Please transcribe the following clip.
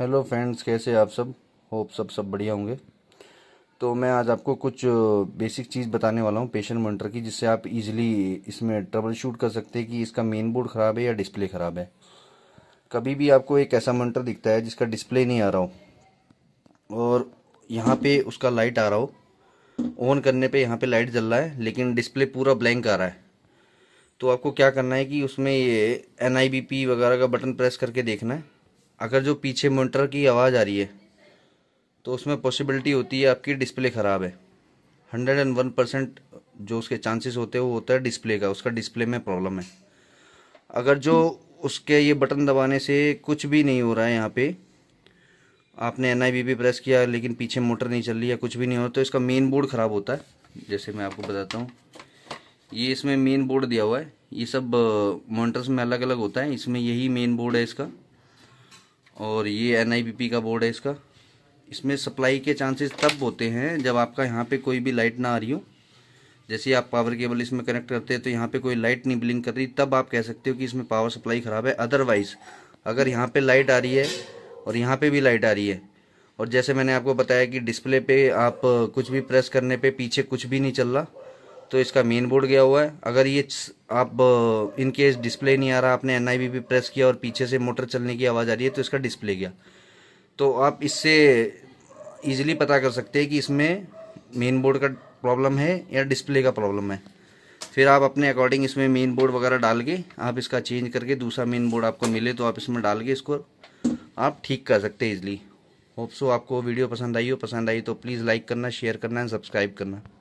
hello friends कैसे आप सब होप सब सब बढ़िया होंगे तो मैं आज आपको कुछ बेसिक चीज़ बताने वाला हूँ पेशेंट मोनिटर की जिससे आप इजीली इसमें ट्रबल शूट कर सकते हैं कि इसका मेन बोर्ड ख़राब है या डिस्प्ले ख़राब है कभी भी आपको एक ऐसा मोनिटर दिखता है जिसका डिस्प्ले नहीं आ रहा हो और यहाँ पर उसका लाइट आ रहा हो ऑन करने पर यहाँ पर लाइट जल रहा है लेकिन डिस्प्ले पूरा ब्लैंक आ रहा है तो आपको क्या करना है कि उसमें ये एन वगैरह का बटन प्रेस करके देखना है अगर जो पीछे मोटर की आवाज़ आ रही है तो उसमें पॉसिबिलिटी होती है आपकी डिस्प्ले ख़राब है हंड्रेड एंड वन परसेंट जो उसके चांसेस होते हैं वो होता है डिस्प्ले का उसका डिस्प्ले में प्रॉब्लम है अगर जो उसके ये बटन दबाने से कुछ भी नहीं हो रहा है यहाँ पे आपने एन आई प्रेस किया लेकिन पीछे मोटर नहीं चल रही है कुछ भी नहीं हो तो इसका मेन बोर्ड ख़राब होता है जैसे मैं आपको बताता हूँ ये इसमें मेन बोर्ड दिया हुआ है ये सब मोटर्स में अलग अलग होता है इसमें यही मेन बोर्ड है इसका और ये एन का बोर्ड है इसका इसमें सप्लाई के चांसेस तब होते हैं जब आपका यहाँ पे कोई भी लाइट ना आ रही हो जैसे आप पावर केबल इसमें कनेक्ट करते हैं तो यहाँ पे कोई लाइट नहीं ब्लिंक कर रही तब आप कह सकते हो कि इसमें पावर सप्लाई ख़राब है अदरवाइज़ अगर यहाँ पे लाइट आ रही है और यहाँ पे भी लाइट आ रही है और जैसे मैंने आपको बताया कि डिस्प्ले पर आप कुछ भी प्रेस करने पर पीछे कुछ भी नहीं चल रहा तो इसका मेन बोर्ड गया हुआ है अगर ये आप इन केस डिस्प्ले नहीं आ रहा आपने एन आई भी प्रेस किया और पीछे से मोटर चलने की आवाज़ आ रही है तो इसका डिस्प्ले गया तो आप इससे ईजिली पता कर सकते हैं कि इसमें मेन बोर्ड का प्रॉब्लम है या डिस्प्ले का प्रॉब्लम है फिर आप अपने अकॉर्डिंग इसमें मेन बोर्ड वगैरह डाल के आप इसका चेंज करके दूसरा मेन बोर्ड आपको मिले तो आप इसमें डाल के इसको आप ठीक कर सकते हैं इजली होप सो आपको वीडियो पसंद आई हो पसंद आई तो प्लीज़ लाइक करना शेयर करना एंड सब्सक्राइब करना